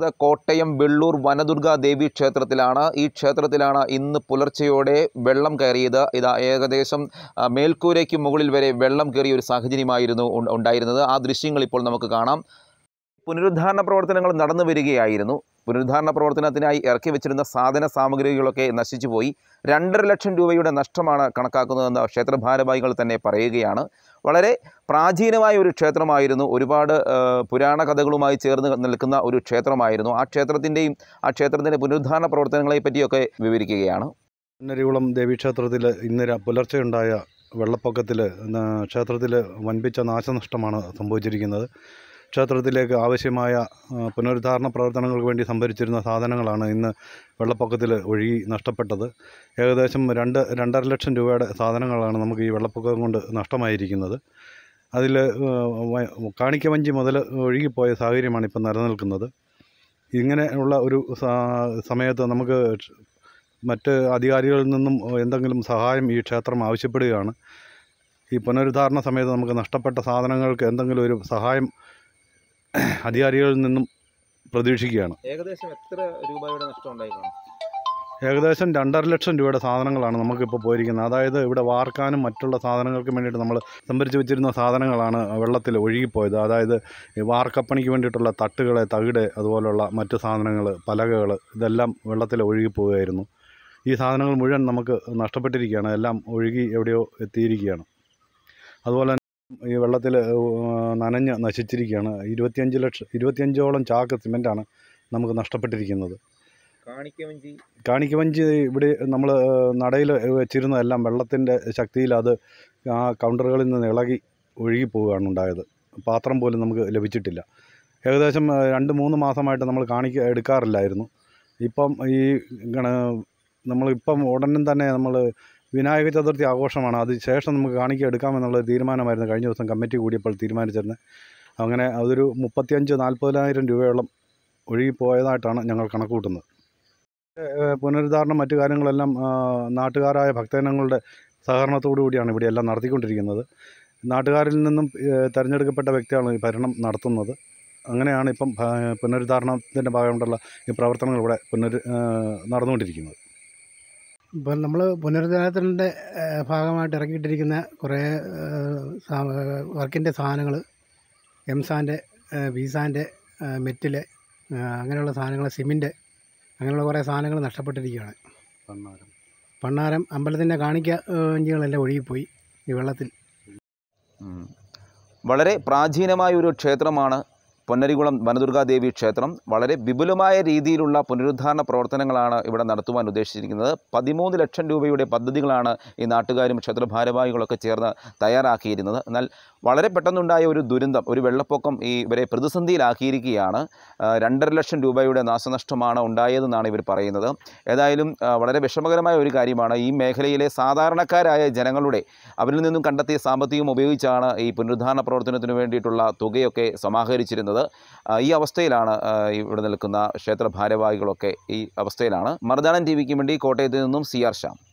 ത് കോട്ടയം വെള്ളൂർ വനദുർഗ ദേവി ക്ഷേത്രത്തിലാണ് ഈ ക്ഷേത്രത്തിലാണ് ഇന്ന് പുലർച്ചയോടെ വെള്ളം കയറിയത് ഇതാ ഏകദേശം മേൽക്കൂരയ്ക്ക് മുകളിൽ വരെ വെള്ളം കയറിയ ഒരു സാഹചര്യമായിരുന്നു ഉണ്ടായിരുന്നത് ആ ദൃശ്യങ്ങൾ ഇപ്പോൾ നമുക്ക് കാണാം പുനരുദ്ധാരണ പ്രവർത്തനങ്ങൾ നടന്നു വരികയായിരുന്നു പുനരുദ്ധാരണ പ്രവർത്തനത്തിനായി ഇറക്കി വെച്ചിരുന്ന സാധന സാമഗ്രികളൊക്കെ പോയി രണ്ടര ലക്ഷം രൂപയുടെ നഷ്ടമാണ് കണക്കാക്കുന്നതെന്ന് ക്ഷേത്ര ഭാരവാഹികൾ തന്നെ പറയുകയാണ് വളരെ പ്രാചീനമായ ഒരു ക്ഷേത്രമായിരുന്നു ഒരുപാട് പുരാണ കഥകളുമായി ചേർന്ന് നിൽക്കുന്ന ഒരു ക്ഷേത്രമായിരുന്നു ആ ക്ഷേത്രത്തിൻ്റെയും ആ ക്ഷേത്രത്തിൻ്റെ പുനരുദ്ധാരണ പ്രവർത്തനങ്ങളെ പറ്റിയൊക്കെ വിവരിക്കുകയാണ് ദേവി ദേവീക്ഷേത്രത്തിൽ ഇന്ന് പുലർച്ചെയുണ്ടായ വെള്ളപ്പൊക്കത്തിൽ ക്ഷേത്രത്തിൽ വൻപിച്ച നാശനഷ്ടമാണ് സംഭവിച്ചിരിക്കുന്നത് ക്ഷേത്രത്തിലേക്ക് ആവശ്യമായ പുനരുദ്ധാരണ പ്രവർത്തനങ്ങൾക്ക് വേണ്ടി സംഭരിച്ചിരുന്ന സാധനങ്ങളാണ് ഇന്ന് വെള്ളപ്പൊക്കത്തിൽ ഒഴുകി നഷ്ടപ്പെട്ടത് ഏകദേശം രണ്ട് രണ്ടര ലക്ഷം രൂപയുടെ സാധനങ്ങളാണ് നമുക്ക് ഈ വെള്ളപ്പൊക്കം കൊണ്ട് നഷ്ടമായിരിക്കുന്നത് അതിൽ കാണിക്കവഞ്ചി മുതൽ ഒഴുകിപ്പോയ സാഹചര്യമാണ് ഇപ്പം നിലനിൽക്കുന്നത് ഇങ്ങനെയുള്ള ഒരു സമയത്ത് നമുക്ക് മറ്റ് അധികാരികളിൽ നിന്നും എന്തെങ്കിലും സഹായം ഈ ക്ഷേത്രം ആവശ്യപ്പെടുകയാണ് ഈ പുനരുദ്ധാരണ സമയത്ത് നമുക്ക് നഷ്ടപ്പെട്ട സാധനങ്ങൾക്ക് എന്തെങ്കിലും ഒരു സഹായം അധികാരികളിൽ നിന്നും പ്രതീക്ഷിക്കുകയാണ് ഏകദേശം എത്ര രൂപയുടെ നഷ്ടം ഏകദേശം രണ്ടര ലക്ഷം രൂപയുടെ സാധനങ്ങളാണ് നമുക്കിപ്പോൾ പോയിരിക്കുന്നത് അതായത് ഇവിടെ വാർക്കാനും മറ്റുള്ള സാധനങ്ങൾക്ക് വേണ്ടിയിട്ട് നമ്മൾ സംഭരിച്ച് വെച്ചിരുന്ന സാധനങ്ങളാണ് വെള്ളത്തിൽ ഒഴുകിപ്പോയത് അതായത് വാർക്കപ്പണിക്ക് വേണ്ടിയിട്ടുള്ള തട്ടുകൾ തകിട് അതുപോലുള്ള മറ്റു സാധനങ്ങൾ പലകകൾ ഇതെല്ലാം വെള്ളത്തിൽ ഒഴുകിപ്പോവുകയായിരുന്നു ഈ സാധനങ്ങൾ മുഴുവൻ നമുക്ക് നഷ്ടപ്പെട്ടിരിക്കുകയാണ് എല്ലാം ഒഴുകി എവിടെയോ എത്തിയിരിക്കുകയാണ് അതുപോലെ ഈ വെള്ളത്തിൽ നനഞ്ഞ് നശിച്ചിരിക്കുകയാണ് ഇരുപത്തിയഞ്ച് ലക്ഷം ഇരുപത്തിയഞ്ചോളം ചാക്ക് സിമെൻറ്റാണ് നമുക്ക് നഷ്ടപ്പെട്ടിരിക്കുന്നത് കാണിക്കവഞ്ചി കാണിക്കവഞ്ചി ഇവിടെ നമ്മൾ നടയിൽ വെച്ചിരുന്നതെല്ലാം വെള്ളത്തിൻ്റെ ശക്തിയിൽ അത് ആ കൗണ്ടറുകളിൽ നിന്ന് ഇളകി ഒഴുകി ഉണ്ടായത് പാത്രം പോലും നമുക്ക് ലഭിച്ചിട്ടില്ല ഏകദേശം രണ്ട് മൂന്ന് മാസമായിട്ട് നമ്മൾ കാണിക്ക എടുക്കാറില്ലായിരുന്നു ഇപ്പം ഈ നമ്മളിപ്പം ഉടനെ തന്നെ നമ്മൾ വിനായക ചതുർത്ഥി ആഘോഷമാണ് അത് ശേഷം നമുക്ക് കാണിക്കുക എടുക്കാമെന്നുള്ള തീരുമാനമായിരുന്നു കഴിഞ്ഞ ദിവസം കമ്മിറ്റി കൂടിയപ്പോൾ തീരുമാനിച്ചിരുന്നത് അങ്ങനെ അതൊരു മുപ്പത്തിയഞ്ച് നാൽപ്പതിനായിരം രൂപയോളം ഒഴുകിപ്പോയതായിട്ടാണ് ഞങ്ങൾ കണക്ക് കൂട്ടുന്നത് പുനരുദ്ധാരണം മറ്റു കാര്യങ്ങളെല്ലാം നാട്ടുകാരായ ഭക്തജനങ്ങളുടെ സഹകരണത്തോടു കൂടിയാണ് ഇവിടെ എല്ലാം നടത്തിക്കൊണ്ടിരിക്കുന്നത് നാട്ടുകാരിൽ നിന്നും തിരഞ്ഞെടുക്കപ്പെട്ട വ്യക്തിയാണ് ഈ ഭരണം നടത്തുന്നത് അങ്ങനെയാണ് ഇപ്പം പുനരുദ്ധാരണത്തിൻ്റെ ഭാഗമായിട്ടുള്ള ഈ പ്രവർത്തനങ്ങൾ ഇവിടെ പുനരു നടന്നുകൊണ്ടിരിക്കുന്നത് ഇപ്പം നമ്മൾ പുനരുദ്ധാരണത്തിൻ്റെ ഭാഗമായിട്ട് ഇറക്കിയിട്ടിരിക്കുന്ന കുറേ വർക്കിൻ്റെ സാധനങ്ങൾ എം സാൻ്റെ ബി സാൻ്റെ മെറ്റില് അങ്ങനെയുള്ള സാധനങ്ങൾ സിമിൻ്റ് അങ്ങനെയുള്ള കുറേ സാധനങ്ങൾ നഷ്ടപ്പെട്ടിരിക്കുകയാണ് പണ്ണാരം പണ്ണാരം അമ്പലത്തിൻ്റെ കാണിക്ക വഞ്ചികളെല്ലാം ഒഴുകിപ്പോയി ഈ വെള്ളത്തിൽ വളരെ പ്രാചീനമായ ഒരു ക്ഷേത്രമാണ് പൊന്നരികുളം വനദുർഗാദേവി ക്ഷേത്രം വളരെ വിപുലമായ രീതിയിലുള്ള പുനരുദ്ധാരണ പ്രവർത്തനങ്ങളാണ് ഇവിടെ നടത്തുവാൻ ഉദ്ദേശിച്ചിരിക്കുന്നത് പതിമൂന്ന് ലക്ഷം രൂപയുടെ പദ്ധതികളാണ് ഈ നാട്ടുകാരും ക്ഷേത്രഭാരവാഹികളൊക്കെ ചേർന്ന് തയ്യാറാക്കിയിരുന്നത് എന്നാൽ വളരെ പെട്ടെന്നുണ്ടായ ഒരു ദുരന്തം ഒരു വെള്ളപ്പൊക്കം ഈ ഇവരെ പ്രതിസന്ധിയിലാക്കിയിരിക്കുകയാണ് രണ്ടര ലക്ഷം രൂപയുടെ നാശനഷ്ടമാണ് ഉണ്ടായതെന്നാണ് ഇവർ പറയുന്നത് ഏതായാലും വളരെ വിഷമകരമായ ഒരു കാര്യമാണ് ഈ മേഖലയിലെ സാധാരണക്കാരായ ജനങ്ങളുടെ അവരിൽ നിന്നും കണ്ടെത്തിയ സാമ്പത്തികം ഉപയോഗിച്ചാണ് ഈ പുനരുദ്ധാരണ പ്രവർത്തനത്തിന് വേണ്ടിയിട്ടുള്ള തുകയൊക്കെ സമാഹരിച്ചിരുന്നത് ഈ അവസ്ഥയിലാണ് ഇവിടെ നിൽക്കുന്ന ക്ഷേത്ര ഭാരവാഹികളൊക്കെ ഈ അവസ്ഥയിലാണ് മറുതാനം ടി വിക്ക് വേണ്ടി കോട്ടയത്ത് നിന്നും സി ആർ ശ്യാം